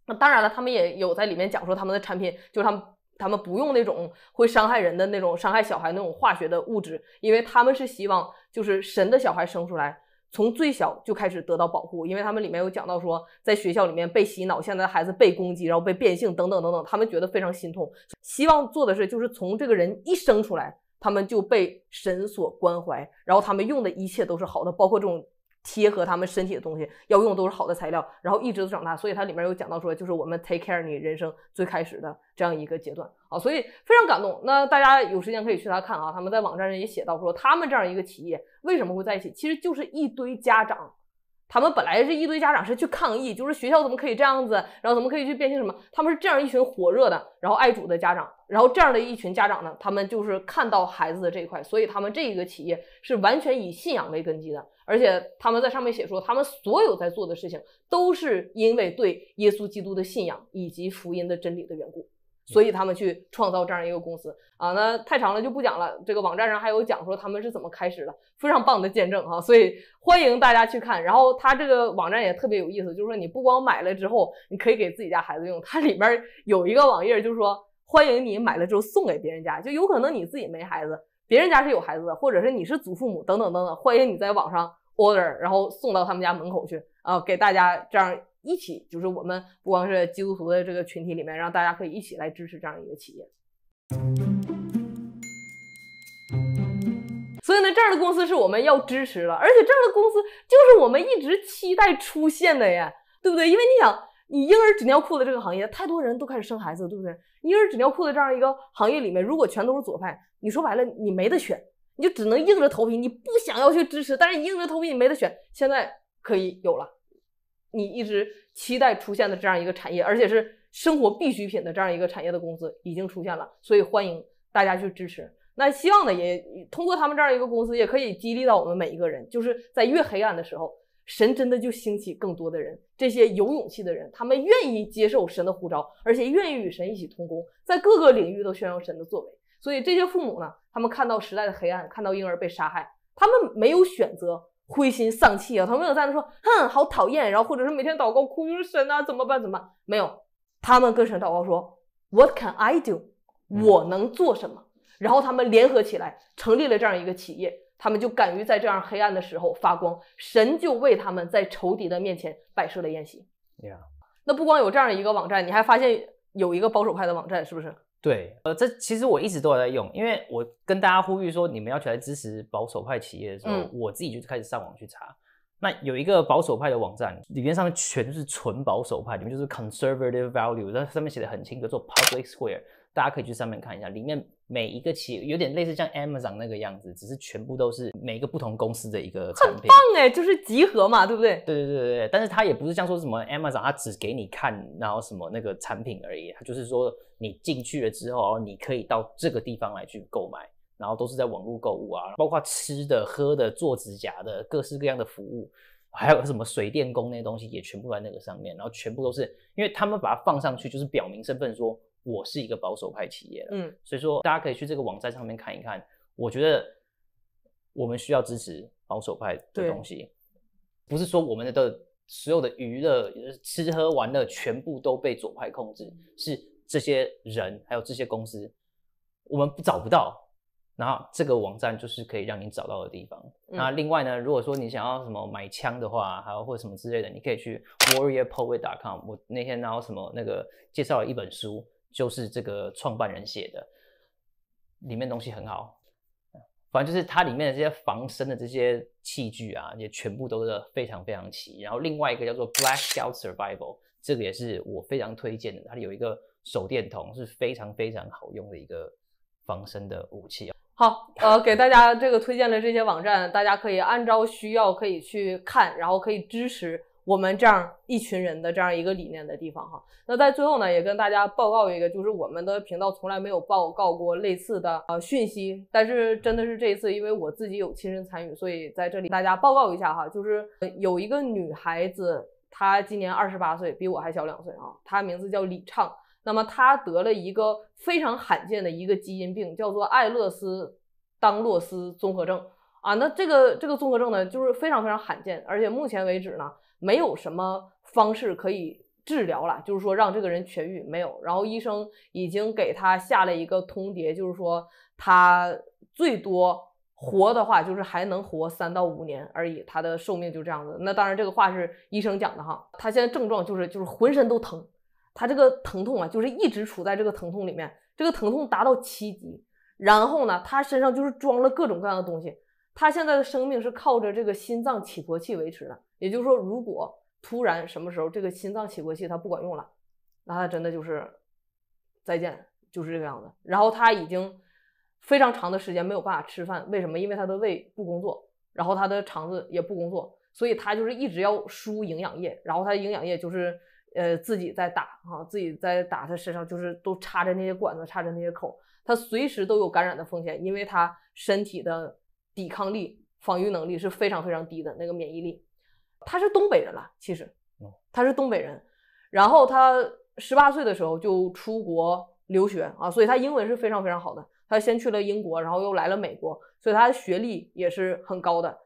那当然了，他们也有在里面讲说他们的产品，就是他们他们不用那种会伤害人的那种伤害小孩那种化学的物质，因为他们是希望就是神的小孩生出来。从最小就开始得到保护，因为他们里面有讲到说，在学校里面被洗脑，现在孩子被攻击，然后被变性等等等等，他们觉得非常心痛。希望做的是，就是从这个人一生出来，他们就被神所关怀，然后他们用的一切都是好的，包括这种。贴合他们身体的东西要用都是好的材料，然后一直都长大，所以它里面有讲到说，就是我们 take care 你人生最开始的这样一个阶段啊，所以非常感动。那大家有时间可以去他看啊，他们在网站上也写到说，他们这样一个企业为什么会在一起，其实就是一堆家长。他们本来是一堆家长是去抗议，就是学校怎么可以这样子，然后怎么可以去变性什么？他们是这样一群火热的，然后爱主的家长，然后这样的一群家长呢，他们就是看到孩子的这一块，所以他们这一个企业是完全以信仰为根基的，而且他们在上面写说，他们所有在做的事情都是因为对耶稣基督的信仰以及福音的真理的缘故。所以他们去创造这样一个公司啊，那太长了就不讲了。这个网站上还有讲说他们是怎么开始的，非常棒的见证啊！所以欢迎大家去看。然后他这个网站也特别有意思，就是说你不光买了之后，你可以给自己家孩子用。它里边有一个网页，就是说欢迎你买了之后送给别人家，就有可能你自己没孩子，别人家是有孩子的，或者是你是祖父母等等等等，欢迎你在网上 order，然后送到他们家门口去啊，给大家这样。一起就是我们不光是基督徒的这个群体里面，让大家可以一起来支持这样一个企业。所以呢，这样的公司是我们要支持了，而且这样的公司就是我们一直期待出现的呀，对不对？因为你想，你婴儿纸尿裤的这个行业，太多人都开始生孩子，对不对？婴儿纸尿裤的这样一个行业里面，如果全都是左派，你说白了，你没得选，你就只能硬着头皮，你不想要去支持，但是硬着头皮你没得选。现在可以有了。你一直期待出现的这样一个产业，而且是生活必需品的这样一个产业的公司已经出现了，所以欢迎大家去支持。那希望呢，也通过他们这样一个公司，也可以激励到我们每一个人，就是在越黑暗的时候，神真的就兴起更多的人，这些有勇气的人，他们愿意接受神的呼召，而且愿意与神一起同工，在各个领域都宣扬神的作为。所以这些父母呢，他们看到时代的黑暗，看到婴儿被杀害，他们没有选择。灰心丧气啊！他们有在那说，哼，好讨厌。然后或者是每天祷告，哭晕神啊，怎么办？怎么办？没有，他们跟神祷告说，What can I do？我能做什么？然后他们联合起来，成立了这样一个企业。他们就敢于在这样黑暗的时候发光，神就为他们在仇敌的面前摆设了宴席。那不光有这样一个网站，你还发现有一个保守派的网站，是不是？对，呃，这其实我一直都在用，因为我跟大家呼吁说，你们要起来支持保守派企业的时候，我自己就开始上网去查。那有一个保守派的网站，里面上面全是纯保守派，里面就是 conservative value，那上面写的很清，叫做 public square。大家可以去上面看一下，里面每一个企有点类似像 Amazon 那个样子，只是全部都是每个不同公司的一个。产很棒哎，就是集合嘛，对不对？对对对对对但是他也不是像说什么 Amazon，他只给你看，然后什么那个产品而已。他就是说你进去了之后，你可以到这个地方来去购买，然后都是在网络购物啊，包括吃的、喝的、做指甲的，各式各样的服务，还有什么水电工那些东西也全部在那个上面，然后全部都是因为他们把它放上去，就是表明身份说。我是一个保守派企业，嗯，所以说大家可以去这个网站上面看一看。我觉得我们需要支持保守派的东西，不是说我们的所有的娱乐、吃喝玩乐全部都被左派控制，是这些人还有这些公司，我们不找不到，然后这个网站就是可以让你找到的地方。那另外呢，如果说你想要什么买枪的话，还有或者什么之类的，你可以去 w a r r i o r p o w t y c o m 我那天然后什么那个介绍了一本书。就是这个创办人写的，里面东西很好，反正就是它里面的这些防身的这些器具啊，也全部都是非常非常齐。然后另外一个叫做 Blackout Survival，这个也是我非常推荐的，它有一个手电筒是非常非常好用的一个防身的武器好，呃，给大家这个推荐的这些网站，大家可以按照需要可以去看，然后可以支持。我们这样一群人的这样一个理念的地方哈，那在最后呢，也跟大家报告一个，就是我们的频道从来没有报告过类似的呃讯息，但是真的是这一次，因为我自己有亲身参与，所以在这里大家报告一下哈，就是有一个女孩子，她今年二十八岁，比我还小两岁啊，她名字叫李畅，那么她得了一个非常罕见的一个基因病，叫做爱勒斯当洛斯综合症啊，那这个这个综合症呢，就是非常非常罕见，而且目前为止呢。没有什么方式可以治疗了，就是说让这个人痊愈没有。然后医生已经给他下了一个通牒，就是说他最多活的话，就是还能活三到五年而已，他的寿命就这样子。那当然，这个话是医生讲的哈。他现在症状就是就是浑身都疼，他这个疼痛啊，就是一直处在这个疼痛里面，这个疼痛达到七级。然后呢，他身上就是装了各种各样的东西，他现在的生命是靠着这个心脏起搏器维持的。也就是说，如果突然什么时候这个心脏起搏器它不管用了，那它真的就是再见，就是这个样子。然后他已经非常长的时间没有办法吃饭，为什么？因为他的胃不工作，然后他的肠子也不工作，所以他就是一直要输营养液。然后他的营养液就是呃自己在打啊，自己在打。他身上就是都插着那些管子，插着那些口，他随时都有感染的风险，因为他身体的抵抗力、防御能力是非常非常低的那个免疫力。他是东北人了，其实，他是东北人，然后他十八岁的时候就出国留学啊，所以他英文是非常非常好的。他先去了英国，然后又来了美国，所以他的学历也是很高的。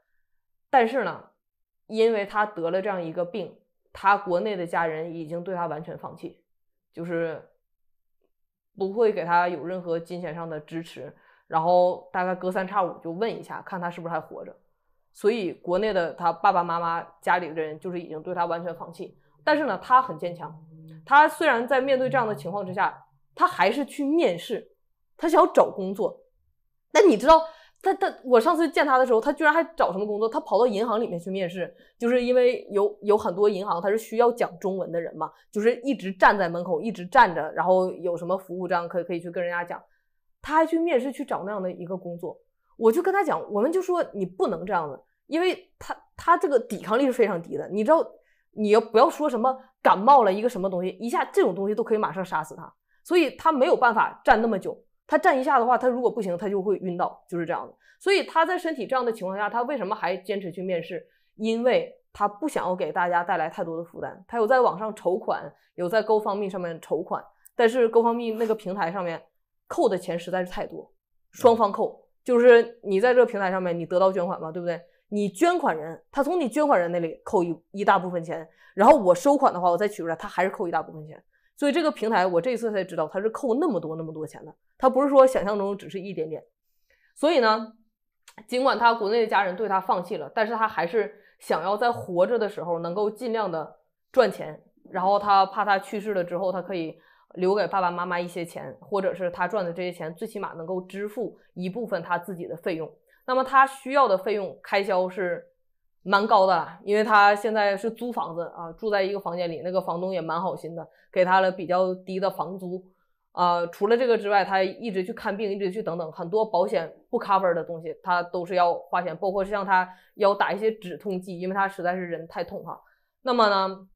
但是呢，因为他得了这样一个病，他国内的家人已经对他完全放弃，就是不会给他有任何金钱上的支持，然后大概隔三差五就问一下，看他是不是还活着。所以，国内的他爸爸妈妈家里的人就是已经对他完全放弃。但是呢，他很坚强。他虽然在面对这样的情况之下，他还是去面试，他想要找工作。但你知道，他他我上次见他的时候，他居然还找什么工作？他跑到银行里面去面试，就是因为有有很多银行他是需要讲中文的人嘛，就是一直站在门口，一直站着，然后有什么服务这样可以可以去跟人家讲。他还去面试去找那样的一个工作。我就跟他讲，我们就说你不能这样子，因为他他这个抵抗力是非常低的，你知道，你要不要说什么感冒了一个什么东西，一下这种东西都可以马上杀死他，所以他没有办法站那么久。他站一下的话，他如果不行，他就会晕倒，就是这样的。所以他在身体这样的情况下，他为什么还坚持去面试？因为他不想要给大家带来太多的负担。他有在网上筹款，有在高方面上面筹款，但是高方面那个平台上面扣的钱实在是太多，双方扣。就是你在这个平台上面，你得到捐款嘛，对不对？你捐款人，他从你捐款人那里扣一一大部分钱，然后我收款的话，我再取出来，他还是扣一大部分钱。所以这个平台，我这一次才知道他是扣那么多那么多钱的，他不是说想象中只是一点点。所以呢，尽管他国内的家人对他放弃了，但是他还是想要在活着的时候能够尽量的赚钱，然后他怕他去世了之后，他可以。留给爸爸妈妈一些钱，或者是他赚的这些钱，最起码能够支付一部分他自己的费用。那么他需要的费用开销是蛮高的，因为他现在是租房子啊，住在一个房间里，那个房东也蛮好心的，给他了比较低的房租啊。除了这个之外，他一直去看病，一直去等等，很多保险不 cover 的东西，他都是要花钱，包括像他要打一些止痛剂，因为他实在是人太痛哈。那么呢？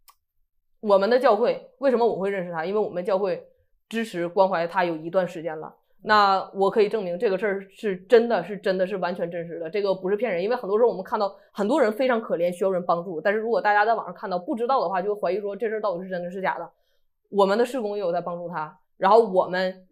我们的教会为什么我会认识他？因为我们教会支持关怀他有一段时间了。那我可以证明这个事儿是真的是真的是完全真实的，这个不是骗人。因为很多时候我们看到很多人非常可怜，需要人帮助。但是如果大家在网上看到不知道的话，就会怀疑说这事儿到底是真的是假的。我们的施工也有在帮助他，然后我们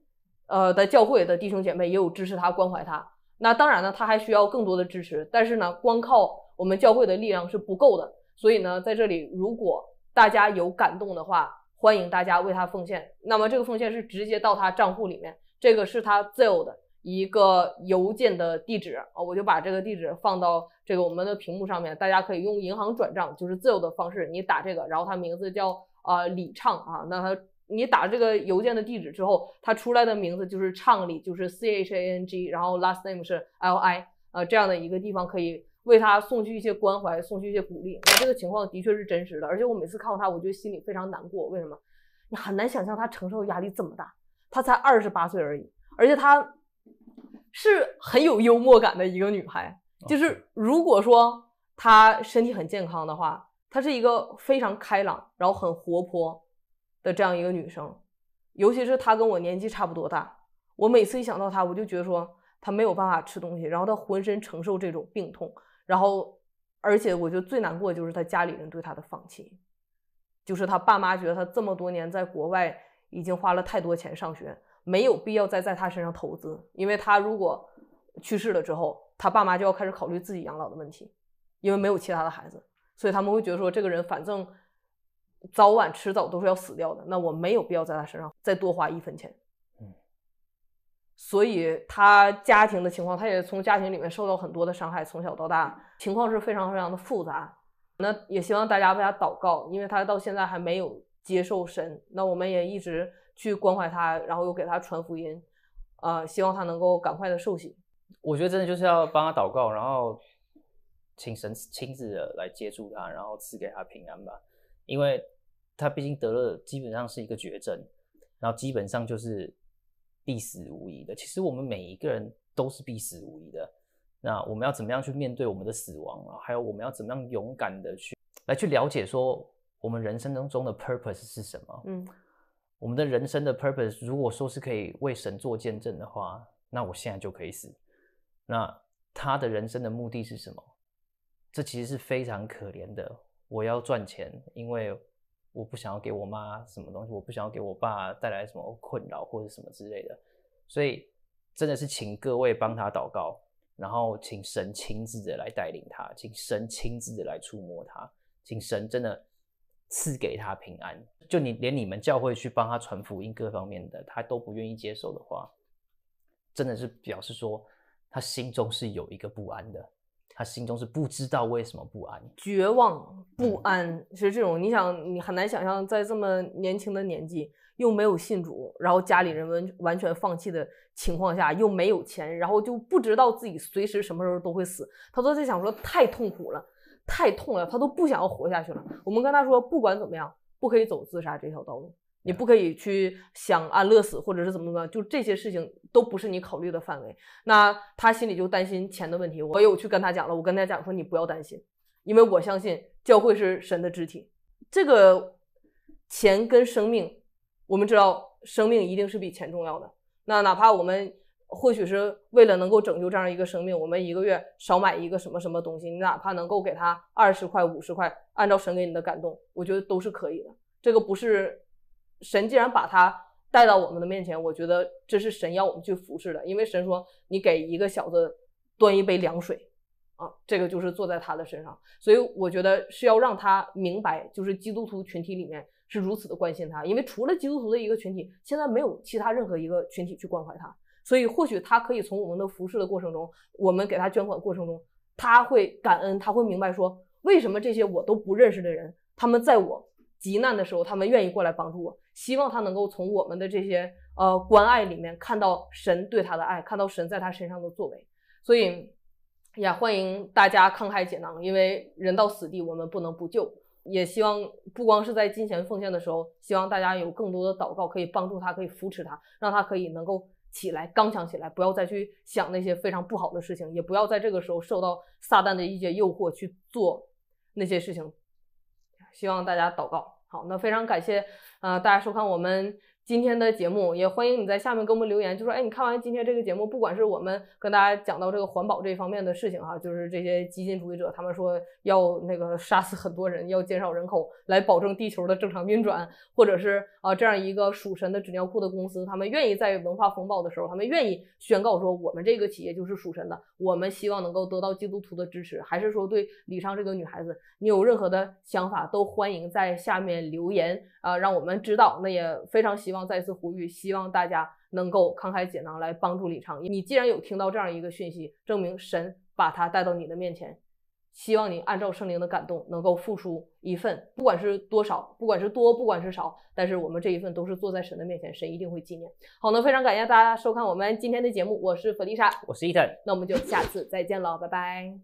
呃的教会的弟兄姐妹也有支持他关怀他。那当然呢，他还需要更多的支持，但是呢，光靠我们教会的力量是不够的。所以呢，在这里如果。大家有感动的话，欢迎大家为他奉献。那么这个奉献是直接到他账户里面，这个是他自由的一个邮件的地址啊，我就把这个地址放到这个我们的屏幕上面，大家可以用银行转账，就是自由的方式，你打这个，然后他名字叫啊李畅啊，那他你打这个邮件的地址之后，他出来的名字就是畅里，就是 C H A N G，然后 last name 是 L I 啊这样的一个地方可以。为他送去一些关怀，送去一些鼓励。那这个情况的确是真实的，而且我每次看到他，我就心里非常难过。为什么？你很难想象他承受压力这么大，他才二十八岁而已。而且他，是很有幽默感的一个女孩。就是如果说她身体很健康的话，她是一个非常开朗，然后很活泼的这样一个女生。尤其是她跟我年纪差不多大，我每次一想到她，我就觉得说她没有办法吃东西，然后她浑身承受这种病痛。然后，而且我觉得最难过的就是他家里人对他的放弃，就是他爸妈觉得他这么多年在国外已经花了太多钱上学，没有必要再在他身上投资，因为他如果去世了之后，他爸妈就要开始考虑自己养老的问题，因为没有其他的孩子，所以他们会觉得说这个人反正早晚迟早都是要死掉的，那我没有必要在他身上再多花一分钱。所以他家庭的情况，他也从家庭里面受到很多的伤害，从小到大情况是非常非常的复杂。那也希望大家为他祷告，因为他到现在还没有接受神。那我们也一直去关怀他，然后又给他传福音，呃，希望他能够赶快的受洗。我觉得真的就是要帮他祷告，然后请神亲自的来接住他，然后赐给他平安吧，因为他毕竟得了基本上是一个绝症，然后基本上就是。必死无疑的。其实我们每一个人都是必死无疑的。那我们要怎么样去面对我们的死亡啊？还有我们要怎么样勇敢的去来去了解说我们人生当中的 purpose 是什么？嗯，我们的人生的 purpose 如果说是可以为神做见证的话，那我现在就可以死。那他的人生的目的是什么？这其实是非常可怜的。我要赚钱，因为。我不想要给我妈什么东西，我不想要给我爸带来什么困扰或者什么之类的，所以真的是请各位帮他祷告，然后请神亲自的来带领他，请神亲自的来触摸他，请神真的赐给他平安。就你连你们教会去帮他传福音各方面的，他都不愿意接受的话，真的是表示说他心中是有一个不安的，他心中是不知道为什么不安，绝望。不安是这种，你想，你很难想象，在这么年轻的年纪，又没有信主，然后家里人完完全放弃的情况下，又没有钱，然后就不知道自己随时什么时候都会死。他都在想说，太痛苦了，太痛了，他都不想要活下去了。我们跟他说，不管怎么样，不可以走自杀这条道路，你不可以去想安乐死或者是怎么怎么，就这些事情都不是你考虑的范围。那他心里就担心钱的问题，我有去跟他讲了，我跟他讲说，你不要担心。因为我相信教会是神的肢体，这个钱跟生命，我们知道生命一定是比钱重要的。那哪怕我们或许是为了能够拯救这样一个生命，我们一个月少买一个什么什么东西，你哪怕能够给他二十块、五十块，按照神给你的感动，我觉得都是可以的。这个不是神既然把他带到我们的面前，我觉得这是神要我们去服侍的。因为神说：“你给一个小子端一杯凉水。”这个就是坐在他的身上，所以我觉得是要让他明白，就是基督徒群体里面是如此的关心他，因为除了基督徒的一个群体，现在没有其他任何一个群体去关怀他，所以或许他可以从我们的服侍的过程中，我们给他捐款过程中，他会感恩，他会明白说，为什么这些我都不认识的人，他们在我极难的时候，他们愿意过来帮助我，希望他能够从我们的这些呃关爱里面看到神对他的爱，看到神在他身上的作为，所以。也欢迎大家慷慨解囊，因为人到死地，我们不能不救。也希望不光是在金钱奉献的时候，希望大家有更多的祷告，可以帮助他，可以扶持他，让他可以能够起来，刚强起来，不要再去想那些非常不好的事情，也不要在这个时候受到撒旦的一些诱惑去做那些事情。希望大家祷告好。那非常感谢，呃，大家收看我们。今天的节目也欢迎你在下面给我们留言，就说哎，你看完今天这个节目，不管是我们跟大家讲到这个环保这一方面的事情哈，就是这些激进主义者，他们说要那个杀死很多人，要减少人口来保证地球的正常运转，或者是啊，这样一个属神的纸尿裤的公司，他们愿意在文化风暴的时候，他们愿意宣告说我们这个企业就是属神的，我们希望能够得到基督徒的支持，还是说对李商这个女孩子，你有任何的想法都欢迎在下面留言啊，让我们知道。那也非常希。希望再次呼吁，希望大家能够慷慨解囊来帮助李长你既然有听到这样一个讯息，证明神把他带到你的面前，希望你按照圣灵的感动，能够付出一份，不管是多少，不管是多，不管是少，但是我们这一份都是坐在神的面前，神一定会纪念。好，呢，非常感谢大家收看我们今天的节目，我是弗丽莎，我是伊藤，那我们就下次再见了，拜拜。